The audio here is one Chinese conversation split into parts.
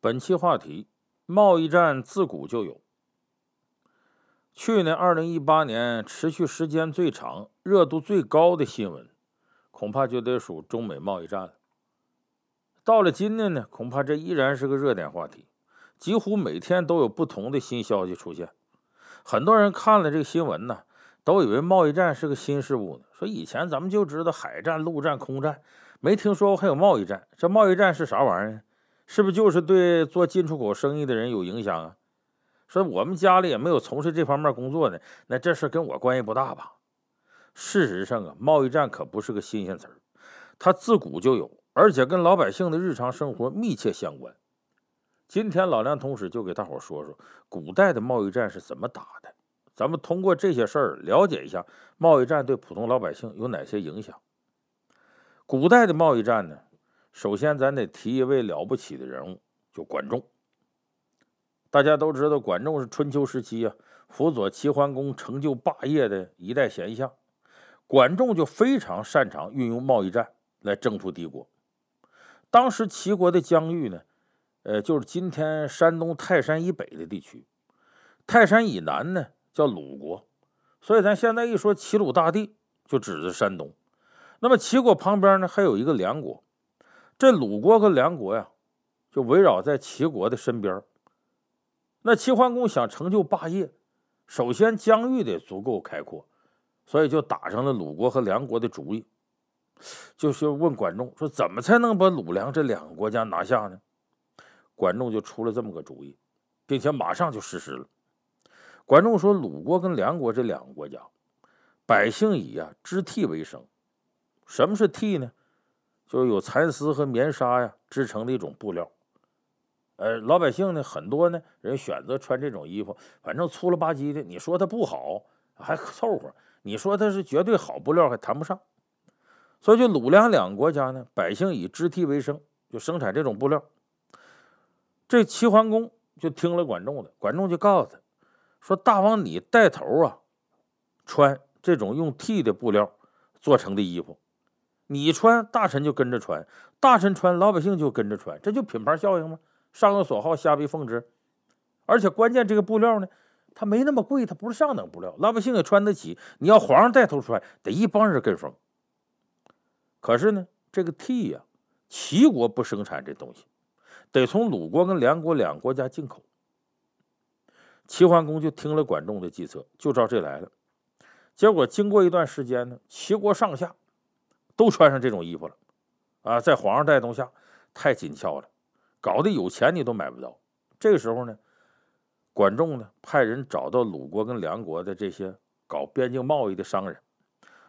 本期话题：贸易战自古就有。去年二零一八年持续时间最长、热度最高的新闻，恐怕就得数中美贸易战了。到了今年呢，恐怕这依然是个热点话题，几乎每天都有不同的新消息出现。很多人看了这个新闻呢，都以为贸易战是个新事物呢，说以前咱们就知道海战、陆战、空战，没听说过还有贸易战。这贸易战是啥玩意儿？是不是就是对做进出口生意的人有影响啊？说我们家里也没有从事这方面工作的，那这事跟我关系不大吧？事实上啊，贸易战可不是个新鲜词儿，它自古就有，而且跟老百姓的日常生活密切相关。今天老梁同时就给大伙说说古代的贸易战是怎么打的，咱们通过这些事儿了解一下贸易战对普通老百姓有哪些影响。古代的贸易战呢？首先，咱得提一位了不起的人物，就管仲。大家都知道，管仲是春秋时期啊，辅佐齐桓公成就霸业的一代贤相。管仲就非常擅长运用贸易战来征服帝国。当时齐国的疆域呢，呃，就是今天山东泰山以北的地区，泰山以南呢叫鲁国。所以咱现在一说齐鲁大地，就指着山东。那么齐国旁边呢，还有一个梁国。这鲁国跟梁国呀，就围绕在齐国的身边。那齐桓公想成就霸业，首先疆域得足够开阔，所以就打上了鲁国和梁国的主意。就是问管仲说：“怎么才能把鲁、梁这两个国家拿下呢？”管仲就出了这么个主意，并且马上就实施了。管仲说：“鲁国跟梁国这两个国家，百姓以呀织替为生。什么是替呢？”就是有蚕丝和棉纱呀织成的一种布料，呃，老百姓呢很多呢人选择穿这种衣服，反正粗了吧唧的。你说它不好，还凑合；你说它是绝对好布料，还谈不上。所以，就鲁梁两个国家呢，百姓以织绨为生，就生产这种布料。这齐桓公就听了管仲的，管仲就告诉他，说：“大王你带头啊，穿这种用 t 的布料做成的衣服。”你穿，大臣就跟着穿；大臣穿，老百姓就跟着穿，这就品牌效应吗？上有所好，下必奉之。而且关键这个布料呢，它没那么贵，它不是上等布料，老百姓也穿得起。你要皇上带头穿，得一帮人跟风。可是呢，这个 T 呀，齐国不生产这东西，得从鲁国跟梁国两国家进口。齐桓公就听了管仲的计策，就照这来了。结果经过一段时间呢，齐国上下。都穿上这种衣服了，啊，在皇上带动下，太紧俏了，搞得有钱你都买不到。这个时候呢，管仲呢派人找到鲁国跟梁国的这些搞边境贸易的商人，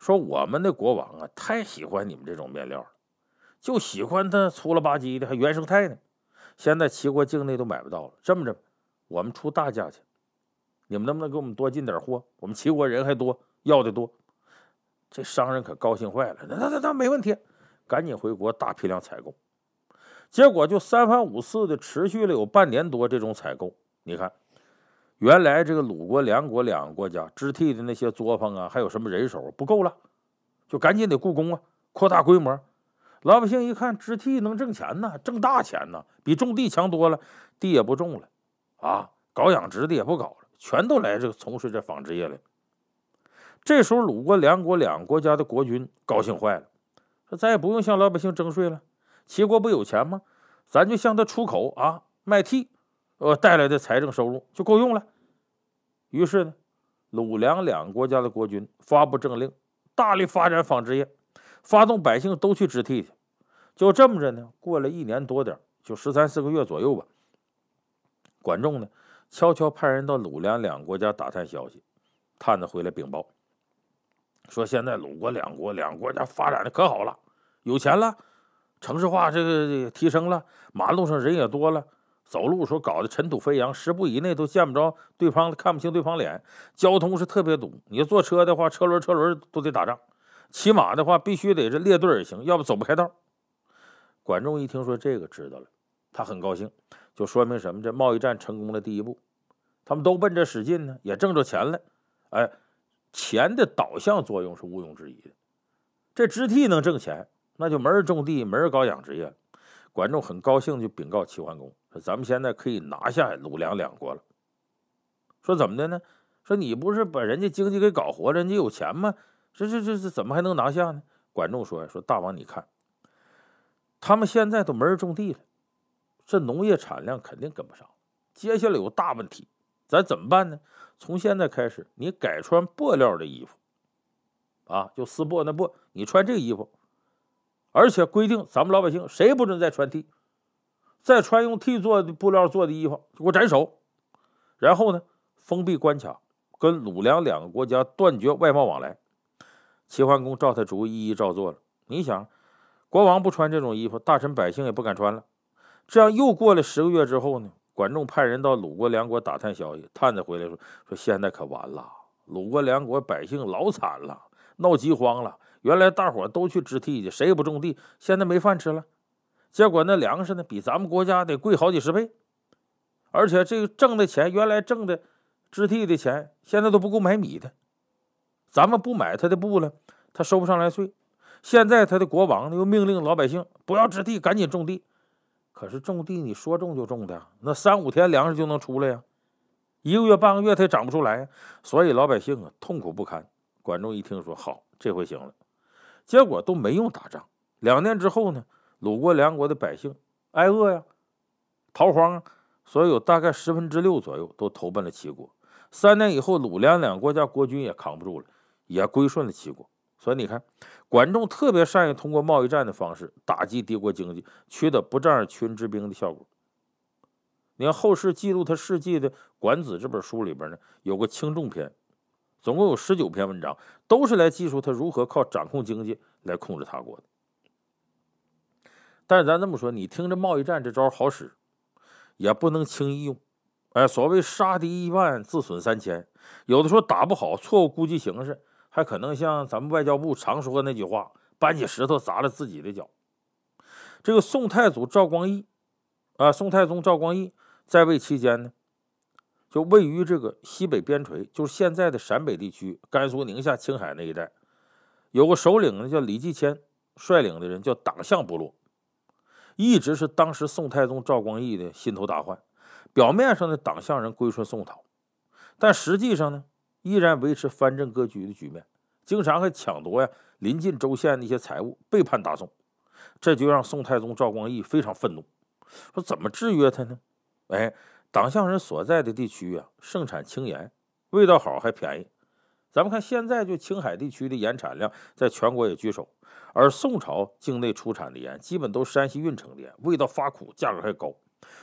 说我们的国王啊太喜欢你们这种面料了，就喜欢他粗了吧唧的，还原生态呢。现在齐国境内都买不到了，这么着，我们出大价钱，你们能不能给我们多进点货？我们齐国人还多，要的多。这商人可高兴坏了，那那那没问题，赶紧回国大批量采购。结果就三番五次的持续了有半年多这种采购。你看，原来这个鲁国、梁国两个国家织替的那些作坊啊，还有什么人手不够了，就赶紧得雇工啊，扩大规模。老百姓一看织替能挣钱呢，挣大钱呢，比种地强多了，地也不种了，啊，搞养殖的也不搞了，全都来这个从事这纺织业了。这时候，鲁国、梁国两个国家的国君高兴坏了，说：“咱也不用向老百姓征税了。齐国不有钱吗？咱就向他出口啊，卖替，呃，带来的财政收入就够用了。”于是呢，鲁、梁两国家的国君发布政令，大力发展纺织业，发动百姓都去织去。就这么着呢，过了一年多点就十三四个月左右吧。管仲呢，悄悄派人到鲁、梁两国家打探消息，探子回来禀报。说现在鲁国两国两国家发展的可好了，有钱了，城市化这个提升了，马路上人也多了，走路时候搞得尘土飞扬，十步以内都见不着对方，看不清对方脸，交通是特别堵。你要坐车的话，车轮车轮都得打仗；骑马的话，必须得是列队也行，要不走不开道。管仲一听说这个，知道了，他很高兴，就说明什么？这贸易战成功了第一步，他们都奔着使劲呢，也挣着钱了，哎。钱的导向作用是毋庸置疑的，这织体能挣钱，那就没人种地，没人搞养殖业。管仲很高兴，就禀告齐桓公：“咱们现在可以拿下鲁、梁两国了。”说怎么的呢？说你不是把人家经济给搞活了，人家有钱吗？这这这这怎么还能拿下呢？管仲说：“说大王你看，他们现在都没人种地了，这农业产量肯定跟不上，接下来有大问题，咱怎么办呢？”从现在开始，你改穿布料的衣服，啊，就撕布那布，你穿这衣服，而且规定咱们老百姓谁不准再穿 T，再穿用 T 做的布料做的衣服，给我斩首。然后呢，封闭关卡，跟鲁梁两个国家断绝外贸往来。齐桓公照他意一一照做了。你想，国王不穿这种衣服，大臣百姓也不敢穿了。这样又过了十个月之后呢？管仲派人到鲁国、梁国打探消息，探子回来说：说现在可完了，鲁国、梁国百姓老惨了，闹饥荒了。原来大伙都去织地去，谁也不种地，现在没饭吃了。结果那粮食呢，比咱们国家得贵好几十倍，而且这个挣的钱，原来挣的织地的钱，现在都不够买米的。咱们不买他的布了，他收不上来税。现在他的国王又命令老百姓不要织地，赶紧种地。可是种地，你说种就种的，那三五天粮食就能出来呀，一个月半个月它也长不出来呀，所以老百姓啊痛苦不堪。管仲一听说好，这回行了，结果都没用打仗。两年之后呢，鲁国、梁国的百姓挨饿呀，逃荒，啊，所以有大概十分之六左右都投奔了齐国。三年以后，鲁、梁两国家国君也扛不住了，也归顺了齐国。所以你看，管仲特别善于通过贸易战的方式打击敌国经济，取得不战而屈人之兵的效果。你看后世记录他事迹的《管子》这本书里边呢，有个《轻重篇》，总共有十九篇文章，都是来记述他如何靠掌控经济来控制他国的。但是咱这么说，你听着贸易战这招好使，也不能轻易用。哎，所谓“杀敌一万，自损三千”，有的时候打不好，错误估计形势。还可能像咱们外交部常说那句话：“搬起石头砸了自己的脚。”这个宋太祖赵光义啊，宋太宗赵光义在位期间呢，就位于这个西北边陲，就是现在的陕北地区、甘肃、宁夏、青海那一带，有个首领呢叫李继迁，率领的人叫党项部落，一直是当时宋太宗赵光义的心头大患。表面上的党项人归顺宋朝，但实际上呢。依然维持藩镇割据的局面，经常还抢夺呀临近州县的一些财物，背叛大宋，这就让宋太宗赵光义非常愤怒，说怎么制约他呢？哎，党项人所在的地区啊，盛产青盐，味道好还便宜。咱们看现在就青海地区的盐产量在全国也居首，而宋朝境内出产的盐基本都山西运城的盐，味道发苦，价格还高，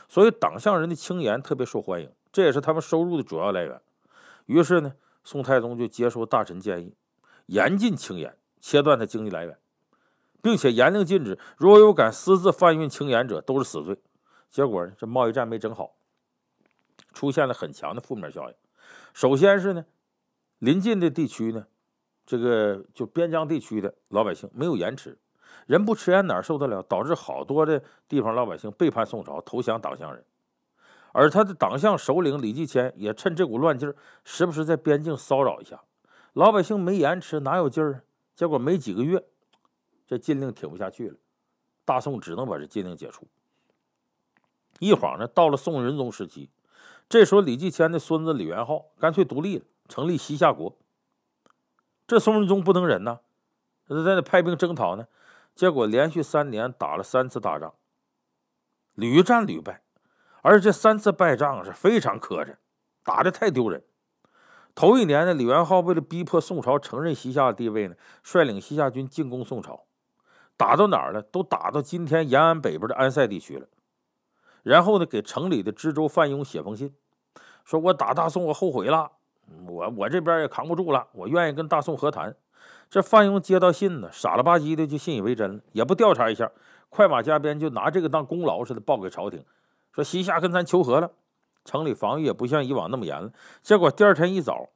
所以党项人的青盐特别受欢迎，这也是他们收入的主要来源。于是呢。宋太宗就接受大臣建议，严禁轻盐，切断他经济来源，并且严令禁止，如果有敢私自贩运轻盐者，都是死罪。结果呢，这贸易战没整好，出现了很强的负面效应。首先是呢，临近的地区呢，这个就边疆地区的老百姓没有盐吃，人不吃盐哪受得了？导致好多的地方老百姓背叛宋朝，投降党项人。而他的党项首领李继迁也趁这股乱劲儿，时不时在边境骚扰一下。老百姓没延迟，哪有劲儿啊？结果没几个月，这禁令挺不下去了，大宋只能把这禁令解除。一晃呢，到了宋仁宗时期，这时候李继迁的孙子李元昊干脆独立了，成立西夏国。这宋仁宗不能忍呐，他在那派兵征讨呢，结果连续三年打了三次大仗，屡战屡败。而这三次败仗是非常磕碜，打的太丢人。头一年呢，李元昊为了逼迫宋朝承认西夏地位呢，率领西夏军进攻宋朝，打到哪儿了？都打到今天延安北边的安塞地区了。然后呢，给城里的知州范雍写封信，说我打大宋，我后悔了，我我这边也扛不住了，我愿意跟大宋和谈。这范雍接到信呢，傻了吧唧的就信以为真了，也不调查一下，快马加鞭就拿这个当功劳似的报给朝廷。说西夏跟咱求和了，城里防御也不像以往那么严了。结果第二天一早，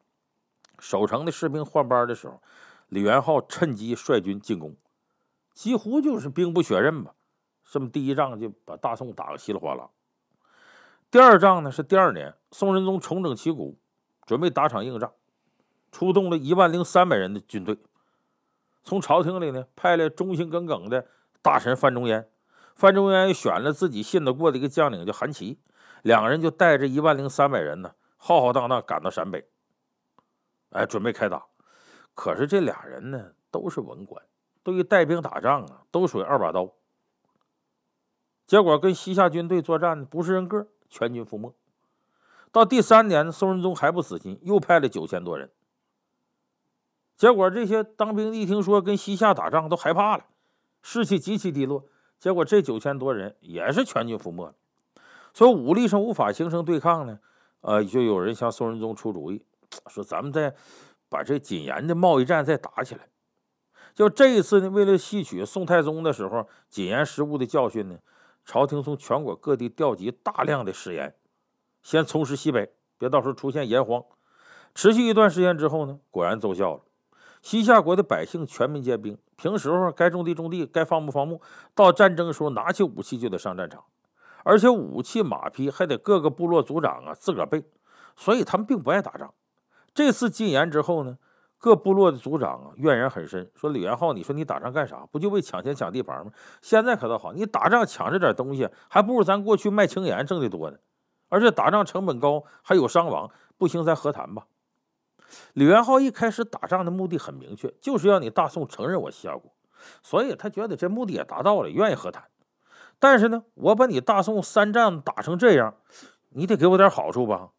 守城的士兵换班的时候，李元昊趁机率军进攻，几乎就是兵不血刃吧。这么第一仗就把大宋打个稀里哗啦。第二仗呢是第二年，宋仁宗重整旗鼓，准备打场硬仗，出动了一万零三百人的军队，从朝廷里呢派了忠心耿耿的大臣范仲淹。范仲淹又选了自己信得过的一个将领，叫韩琦，两个人就带着一万零三百人呢，浩浩荡荡赶到陕北，哎，准备开打。可是这俩人呢，都是文官，对于带兵打仗啊，都属于二把刀。结果跟西夏军队作战，不是人个，全军覆没。到第三年，宋仁宗还不死心，又派了九千多人。结果这些当兵的听说跟西夏打仗，都害怕了，士气极其低落。结果这九千多人也是全军覆没，所以武力上无法形成对抗呢。呃，就有人向宋仁宗出主意，说咱们再把这谨言的贸易战再打起来。就这一次呢，为了吸取宋太宗的时候谨言失误的教训呢，朝廷从全国各地调集大量的食盐，先充实西北，别到时候出现盐荒。持续一段时间之后呢，果然奏效了，西夏国的百姓全民皆兵。平时候该种地种地，该放牧放牧。到战争时候，拿起武器就得上战场，而且武器马匹还得各个部落族长啊自个备，所以他们并不爱打仗。这次禁言之后呢，各部落的族长啊怨言很深，说李元昊，你说你打仗干啥？不就为抢钱抢地盘吗？现在可倒好，你打仗抢这点东西，还不如咱过去卖青盐挣的多呢。而且打仗成本高，还有伤亡，不行，再和谈吧。李元昊一开始打仗的目的很明确，就是要你大宋承认我西夏国，所以他觉得这目的也达到了，愿意和谈。但是呢，我把你大宋三战打成这样，你得给我点好处吧？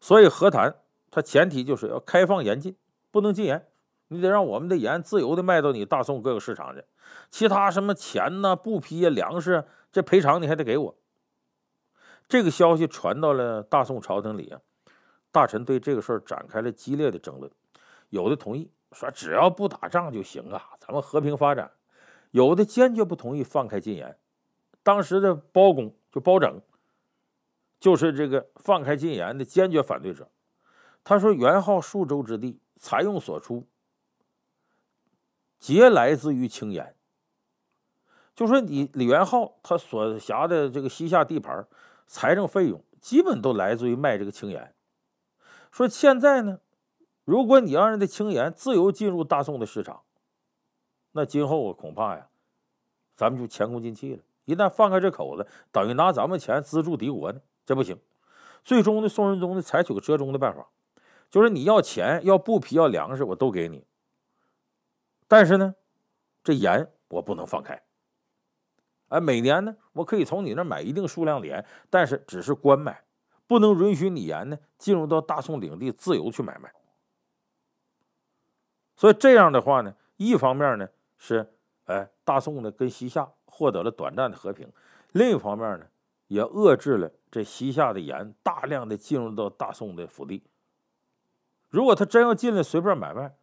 所以和谈，他前提就是要开放严禁，不能禁盐，你得让我们的盐自由的卖到你大宋各个市场去。其他什么钱呢、布匹呀、粮食，这赔偿你还得给我。这个消息传到了大宋朝廷里啊。大臣对这个事儿展开了激烈的争论，有的同意说只要不打仗就行啊，咱们和平发展；有的坚决不同意放开禁言。当时的包公就包拯，就是这个放开禁言的坚决反对者。他说：“元昊数州之地，财用所出，皆来自于青岩。”就说你李元昊他所辖的这个西夏地盘，财政费用基本都来自于卖这个青岩。说现在呢，如果你让人的青盐自由进入大宋的市场，那今后恐怕呀，咱们就前功尽弃了。一旦放开这口子，等于拿咱们钱资助敌国呢，这不行。最终呢，宋仁宗呢采取个折中的办法，就是你要钱、要布匹、要粮食，我都给你。但是呢，这盐我不能放开。哎，每年呢，我可以从你那买一定数量的盐，但是只是官买。不能允许李盐呢进入到大宋领地自由去买卖，所以这样的话呢，一方面呢是哎大宋呢跟西夏获得了短暂的和平，另一方面呢也遏制了这西夏的盐大量的进入到大宋的腹地。如果他真要进来随便买卖，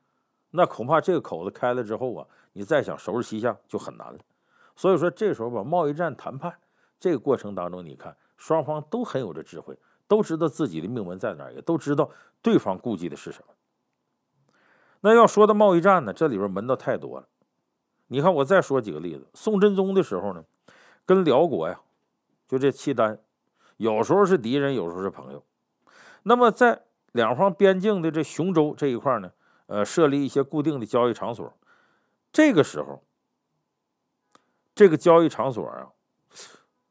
那恐怕这个口子开了之后啊，你再想收拾西夏就很难了。所以说这时候把贸易战谈判这个过程当中，你看双方都很有这智慧。都知道自己的命门在哪儿，也都知道对方顾忌的是什么。那要说的贸易战呢，这里边门道太多了。你看，我再说几个例子。宋真宗的时候呢，跟辽国呀，就这契丹，有时候是敌人，有时候是朋友。那么在两方边境的这雄州这一块呢，呃，设立一些固定的交易场所。这个时候，这个交易场所啊，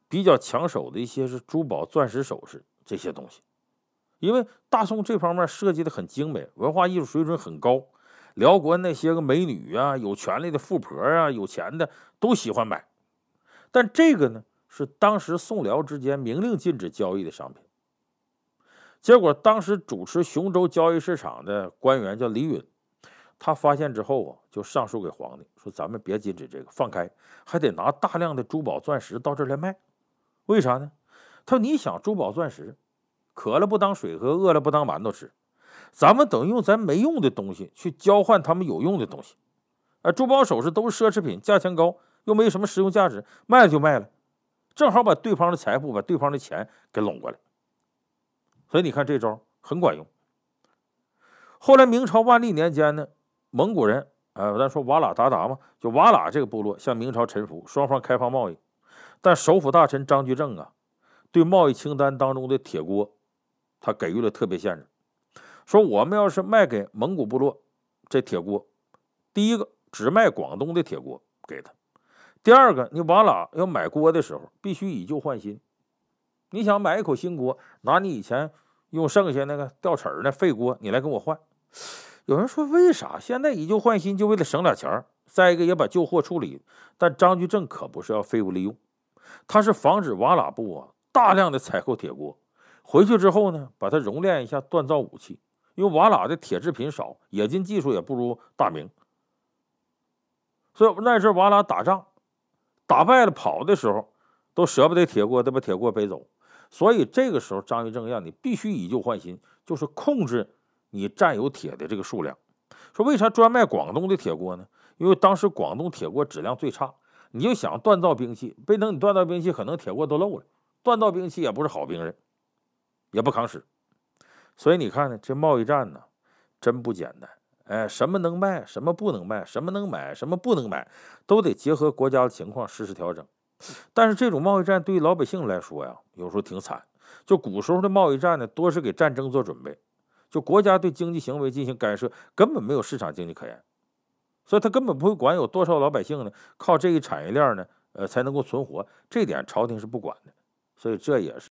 比较抢手的一些是珠宝、钻石、首饰。这些东西，因为大宋这方面设计的很精美，文化艺术水准很高，辽国那些个美女啊，有权力的富婆啊，有钱的都喜欢买。但这个呢，是当时宋辽之间明令禁止交易的商品。结果当时主持雄州交易市场的官员叫李允，他发现之后啊，就上书给皇帝说：“咱们别禁止这个，放开，还得拿大量的珠宝钻石到这儿来卖，为啥呢？”他说：“你想珠宝钻石，渴了不当水喝，饿了不当馒头吃。咱们等于用咱没用的东西去交换他们有用的东西。啊，珠宝首饰都是奢侈品，价钱高又没什么实用价值，卖了就卖了，正好把对方的财富、把对方的钱给拢过来。所以你看这招很管用。后来明朝万历年间呢，蒙古人啊，咱说瓦剌鞑靼嘛，就瓦剌这个部落向明朝臣服，双方开放贸易，但首府大臣张居正啊。”对贸易清单当中的铁锅，他给予了特别限制，说我们要是卖给蒙古部落，这铁锅，第一个只卖广东的铁锅给他；第二个，你瓦拉要买锅的时候，必须以旧换新。你想买一口新锅，拿你以前用剩下那个掉齿儿的废锅，你来跟我换。有人说为啥现在以旧换新，就为了省点钱儿，再一个也把旧货处理。但张居正可不是要废物利用，他是防止瓦拉部啊。大量的采购铁锅，回去之后呢，把它熔炼一下，锻造武器。因为瓦剌的铁制品少，冶金技术也不如大明，所以那阵瓦剌打仗打败了跑的时候，都舍不得铁锅，得把铁锅背走。所以这个时候张居正让你必须以旧换新，就是控制你占有铁的这个数量。说为啥专卖广东的铁锅呢？因为当时广东铁锅质量最差，你就想锻造兵器，被等你锻造兵器，可能铁锅都漏了。锻造兵器也不是好兵刃，也不扛使，所以你看呢，这贸易战呢，真不简单。哎，什么能卖，什么不能卖，什么能买，什么不能买，都得结合国家的情况实时调整。但是这种贸易战对于老百姓来说呀，有时候挺惨。就古时候的贸易战呢，多是给战争做准备，就国家对经济行为进行干涉，根本没有市场经济可言，所以他根本不会管有多少老百姓呢，靠这一产业链呢，呃，才能够存活。这点朝廷是不管的。所以这也是。